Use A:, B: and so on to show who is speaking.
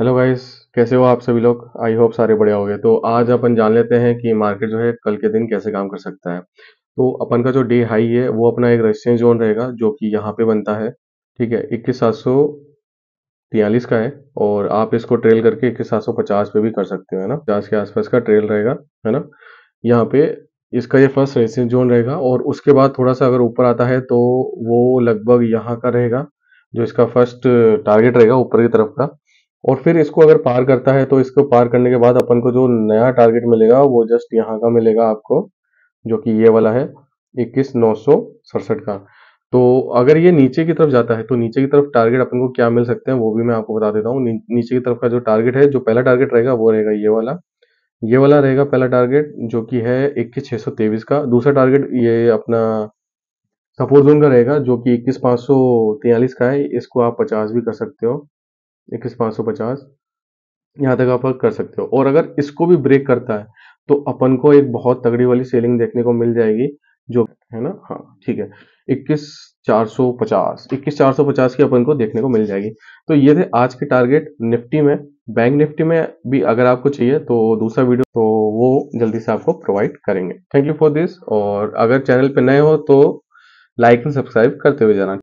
A: hello guys कैसे हो आप सभी लोग आई होप सारे बढ़िया हो गए तो आज अपन जान लेते हैं कि मार्केट जो है कल के दिन कैसे काम कर सकता है तो अपन का जो डे हाई है वो अपना एक रेजिस्टेंस जोन रहेगा जो कि यहाँ पे बनता है ठीक है इक्कीस सात सौ का है और आप इसको ट्रेल करके इक्कीस सात सौ पचास पे भी कर सकते हो है ना पचास के आसपास का ट्रेल रहेगा है ना यहाँ पे इसका ये फर्स्ट रेजिस्टेंस जोन रहेगा और उसके बाद थोड़ा सा अगर ऊपर आता है तो वो लगभग यहाँ का रहेगा जो इसका फर्स्ट टारगेट रहेगा ऊपर की तरफ का और फिर इसको अगर पार करता है तो इसको पार करने के बाद अपन को जो नया टारगेट मिलेगा वो जस्ट यहाँ का मिलेगा आपको जो कि ये वाला है इक्कीस नौ सौ सड़सठ का तो अगर ये नीचे की तरफ जाता है तो नीचे की तरफ टारगेट अपन को क्या मिल सकते हैं वो भी मैं आपको बता देता हूँ नीचे की तरफ का जो टारगेट है जो पहला टारगेट रहेगा वो रहेगा ये वाला ये वाला रहेगा पहला टारगेट जो कि है इक्कीस छः सौ तेईस का दूसरा टारगेट ये अपना सपोर्ट जोन का रहेगा जो कि इक्कीस पाँच सौ तैयलीस का है इसको आप पचास भी कर सकते हो इक्कीस पाँच सौ पचास यहाँ तक आप कर सकते हो और अगर इसको भी ब्रेक करता है तो अपन को एक बहुत तगड़ी वाली सेलिंग देखने को मिल जाएगी जो है ना हाँ ठीक है इक्कीस चार सौ पचास इक्कीस चार सौ पचास की अपन को देखने को मिल जाएगी तो ये थे आज के टारगेट निफ्टी में बैंक निफ्टी में भी अगर आपको चाहिए तो दूसरा वीडियो तो वो जल्दी से आपको प्रोवाइड करेंगे थैंक यू फॉर दिस और अगर चैनल पे नए हो तो लाइक एंड सब्सक्राइब करते हुए जाना